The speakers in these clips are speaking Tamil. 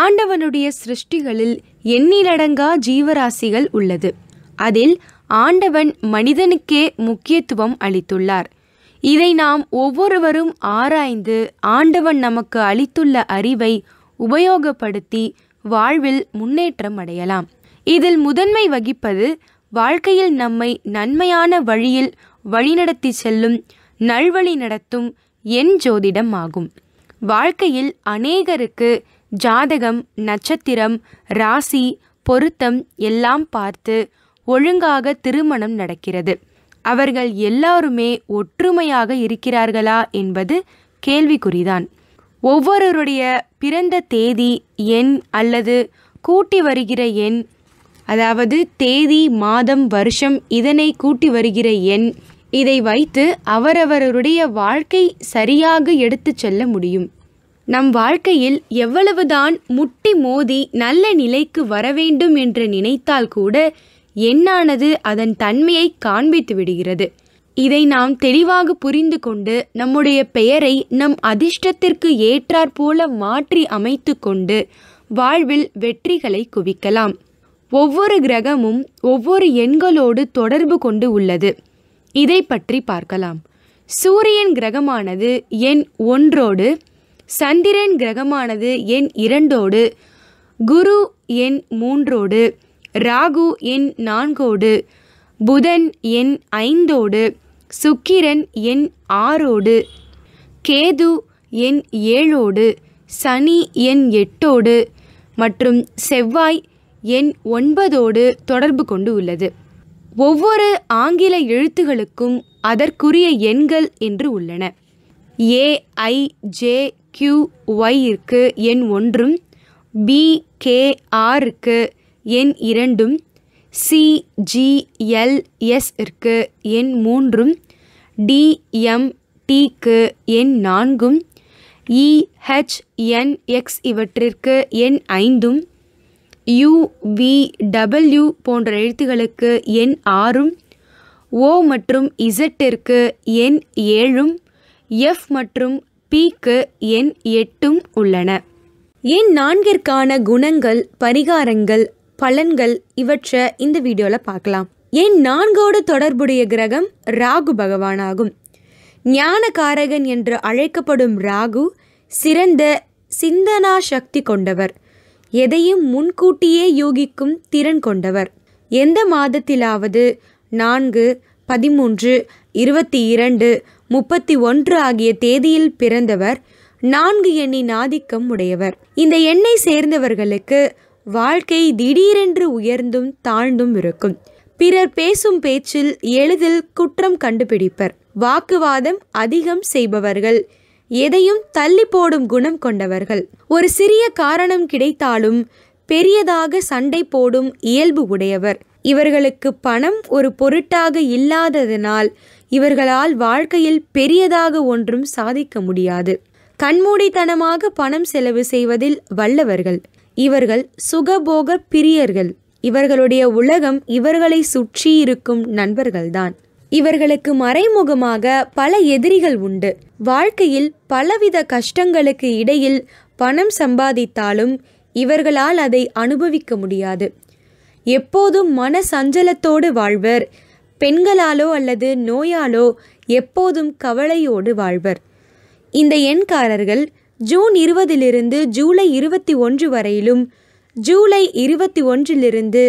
ஆண்டவனுடைய சிருஷ்டிகளில் எண்ணிலடங்கா ஜீவராசிகள் உள்ளது அதில் ஆண்டவன் மனிதனுக்கே முக்கியத்துவம் அளித்துள்ளார் இதை நாம் ஒவ்வொருவரும் ஆராய்ந்து ஆண்டவன் நமக்கு அளித்துள்ள அறிவை உபயோகப்படுத்தி வாழ்வில் முன்னேற்றம் அடையலாம் இதில் முதன்மை வகிப்பது வாழ்க்கையில் நம்மை நன்மையான வழியில் வழிநடத்தி செல்லும் நல்வழி நடத்தும் என் ஜோதிடம் ஆகும் வாழ்க்கையில் அநேகருக்கு ஜாதகம் நட்சத்திரம் ராசி பொருத்தம் எல்லாம் பார்த்து ஒழுங்காக திருமணம் நடக்கிறது அவர்கள் எல்லாருமே ஒற்றுமையாக இருக்கிறார்களா என்பது கேள்விக்குறிதான் ஒவ்வொருவருடைய பிறந்த தேதி எண் அல்லது கூட்டி வருகிற எண் அதாவது தேதி மாதம் வருஷம் இதனை கூட்டி வருகிற எண் இதை வைத்து அவரவருடைய வாழ்க்கை சரியாக எடுத்து செல்ல முடியும் நம் வாழ்க்கையில் எவ்வளவுதான் முட்டி மோதி நல்ல நிலைக்கு வரவேண்டும் என்று நினைத்தால் கூட எண்ணானது அதன் தன்மையை காண்பித்து விடுகிறது இதை நாம் தெளிவாக புரிந்து கொண்டு நம்முடைய பெயரை நம் அதிர்ஷ்டத்திற்கு ஏற்றாற்போல மாற்றி அமைத்து கொண்டு வாழ்வில் வெற்றிகளை குவிக்கலாம் ஒவ்வொரு கிரகமும் ஒவ்வொரு எண்களோடு தொடர்பு கொண்டு உள்ளது இதை பற்றி பார்க்கலாம் சூரியன் கிரகமானது எண் ஒன்றோடு சந்திரன் கிரகமானது எண் இரண்டோடு குரு எண் மூன்றோடு ராகு எண் நான்கோடு புதன் எண் ஐந்தோடு சுக்கிரன் எண் ஆறோடு கேது எண் ஏழோடு சனி எண் எட்டோடு மற்றும் செவ்வாய் எண் ஒன்பதோடு தொடர்பு கொண்டு உள்ளது ஒவ்வொரு ஆங்கில எழுத்துகளுக்கும் அதற்குரிய எண்கள் என்று உள்ளன இருக்கு எண் ஒன்றும் பிகேஆருக்கு எண் இரண்டும் சிஜிஎல்எஸ் இருக்கு எண் மூன்றும் டிஎம்டிக்கு எண் நான்கும் இஹெச்என்எக்ஸ் e இவற்றிற்கு எண் ஐந்தும் யுவிடபிள்யூ போன்ற எழுத்துகளுக்கு எண் ஆறும் ஓ மற்றும் இசட்டிற்கு எண் ஏழும் எஃப் மற்றும் பிக்கு எண் எட்டும் உள்ளன எண் நான்கிற்கான குணங்கள் பரிகாரங்கள் பலன்கள் இவற்றை இந்த வீடியோவில் பார்க்கலாம் எண் நான்கோடு தொடர்புடைய கிரகம் ராகு பகவானாகும் ஞானகாரகன் என்று அழைக்கப்படும் ராகு சிறந்த சிந்தனா சக்தி கொண்டவர் எதையும் முன்கூட்டியே யூகிக்கும் திறன் கொண்டவர் எந்த மாதத்திலாவது நான்கு பதிமூன்று இருபத்தி இரண்டு முப்பத்தி ஒன்று ஆகிய தேதியில் பிறந்தவர் நான்கு எண்ணின் ஆதிக்கம் உடையவர் இந்த எண்ணை சேர்ந்தவர்களுக்கு வாழ்க்கை திடீரென்று உயர்ந்தும் தாழ்ந்தும் இருக்கும் பிறர் பேசும் பேச்சில் எளிதில் குற்றம் கண்டுபிடிப்பர் வாக்குவாதம் அதிகம் செய்பவர்கள் எதையும் தள்ளி போடும் குணம் கொண்டவர்கள் ஒரு சிறிய காரணம் கிடைத்தாலும் பெரியதாக சண்டை போடும் இயல்பு உடையவர் இவர்களுக்கு பணம் ஒரு பொருட்டாக இல்லாததனால் இவர்களால் வாழ்க்கையில் பெரியதாக ஒன்றும் சாதிக்க முடியாது கண்மூடித்தனமாக பணம் செலவு செய்வதில் வல்லவர்கள் இவர்கள் சுகபோக பிரியர்கள் இவர்களுடைய உலகம் இவர்களை சுற்றி இருக்கும் நண்பர்கள்தான் இவர்களுக்கு மறைமுகமாக பல எதிரிகள் உண்டு வாழ்க்கையில் பலவித கஷ்டங்களுக்கு இடையில் பணம் சம்பாதித்தாலும் இவர்களால் அதை அனுபவிக்க முடியாது எப்போதும் மன சஞ்சலத்தோடு வாழ்வர் பெண்களாலோ அல்லது நோயாலோ எப்போதும் கவலையோடு வாழ்வர் இந்த எண்காரர்கள் ஜூன் இருபதிலிருந்து ஜூலை இருபத்தி ஒன்று வரையிலும் ஜூலை இருபத்தி ஒன்றிலிருந்து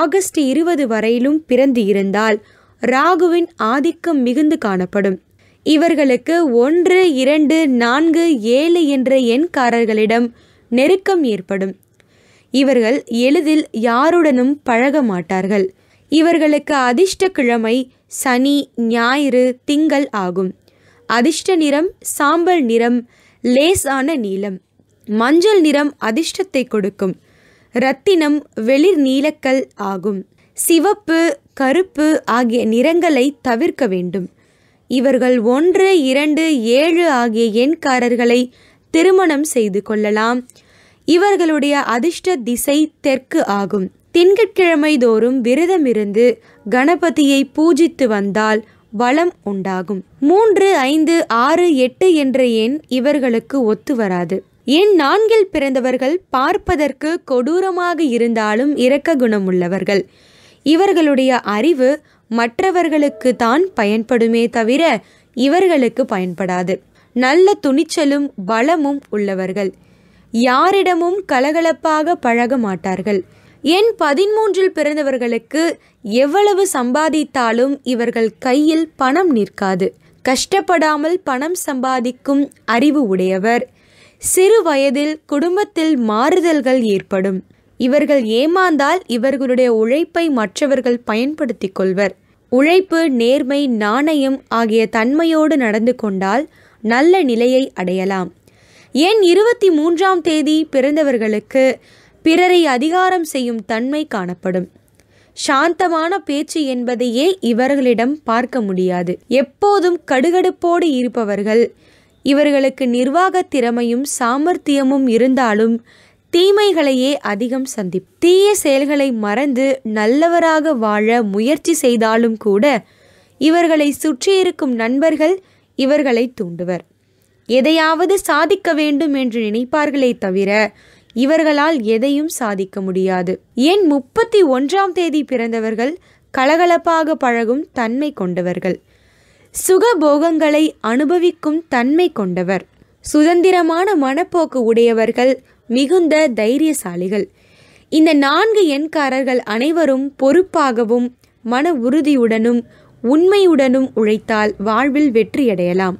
ஆகஸ்ட் இருபது வரையிலும் பிறந்து இருந்தால் ராகுவின் ஆதிக்கம் மிகுந்து காணப்படும் இவர்களுக்கு ஒன்று இரண்டு நான்கு ஏழு என்ற எண்காரர்களிடம் நெருக்கம் ஏற்படும் இவர்கள் எளிதில் யாருடனும் பழக மாட்டார்கள் இவர்களுக்கு அதிர்ஷ்ட கிழமை சனி ஞாயிறு திங்கள் ஆகும் அதிர்ஷ்ட நிறம் சாம்பல் நிறம் லேசான நீளம் மஞ்சள் நிறம் அதிர்ஷ்டத்தை கொடுக்கும் ரத்தினம் வெளிர் நீலக்கல் ஆகும் சிவப்பு கருப்பு ஆகிய நிறங்களை தவிர்க்க வேண்டும் இவர்கள் ஒன்று இரண்டு ஏழு ஆகிய எண்காரர்களை திருமணம் செய்து கொள்ளலாம் இவர்களுடைய அதிர்ஷ்ட திசை தெற்கு ஆகும் திங்கட்கிழமை தோறும் விரதமிருந்து கணபதியை பூஜித்து வந்தால் வளம் உண்டாகும் மூன்று ஐந்து ஆறு எட்டு என்ற எண் இவர்களுக்கு ஒத்து வராது எண் நான்கில் பிறந்தவர்கள் பார்ப்பதற்கு கொடூரமாக இருந்தாலும் இரக்க குணமுள்ளவர்கள் இவர்களுடைய அறிவு மற்றவர்களுக்கு தான் பயன்படுமே தவிர இவர்களுக்கு பயன்படாது நல்ல துணிச்சலும் பலமும் உள்ளவர்கள் யாரிடமும் கலகலப்பாக பழக மாட்டார்கள் என் பதிமூன்றில் பிறந்தவர்களுக்கு எவ்வளவு சம்பாதித்தாலும் இவர்கள் கையில் பணம் நிற்காது கஷ்டப்படாமல் பணம் சம்பாதிக்கும் அறிவு உடையவர் சிறு வயதில் குடும்பத்தில் மாறுதல்கள் ஏற்படும் இவர்கள் ஏமாந்தால் இவர்களுடைய உழைப்பை மற்றவர்கள் பயன்படுத்தி கொள்வர் உழைப்பு நேர்மை நாணயம் ஆகிய தன்மையோடு நடந்து கொண்டால் நல்ல நிலையை அடையலாம் என் இருபத்தி மூன்றாம் தேதி பிறந்தவர்களுக்கு பிறரை அதிகாரம் செய்யும் தன்மை காணப்படும் சாந்தமான பேச்சு என்பதையே இவர்களிடம் பார்க்க முடியாது எப்போதும் கடுகடுப்போடு இருப்பவர்கள் இவர்களுக்கு நிர்வாக திறமையும் சாமர்த்தியமும் இருந்தாலும் தீமைகளையே அதிகம் சந்தி தீய செயல்களை மறந்து நல்லவராக வாழ முயற்சி செய்தாலும் கூட இவர்களை சுற்றியிருக்கும் நண்பர்கள் இவர்களை தூண்டுவர் எதையாவது சாதிக்க வேண்டும் என்று நினைப்பார்களே தவிர இவர்களால் எதையும் சாதிக்க முடியாது ஏன் முப்பத்தி ஒன்றாம் தேதி பிறந்தவர்கள் கலகலப்பாக பழகும் தன்மை கொண்டவர்கள் சுகபோகங்களை அனுபவிக்கும் தன்மை கொண்டவர் சுதந்திரமான மனப்போக்கு உடையவர்கள் மிகுந்த தைரியசாலிகள் இந்த நான்கு எண்காரர்கள் அனைவரும் பொறுப்பாகவும் மன உறுதியுடனும் உண்மையுடனும் உழைத்தால் வாழ்வில் வெற்றியடையலாம்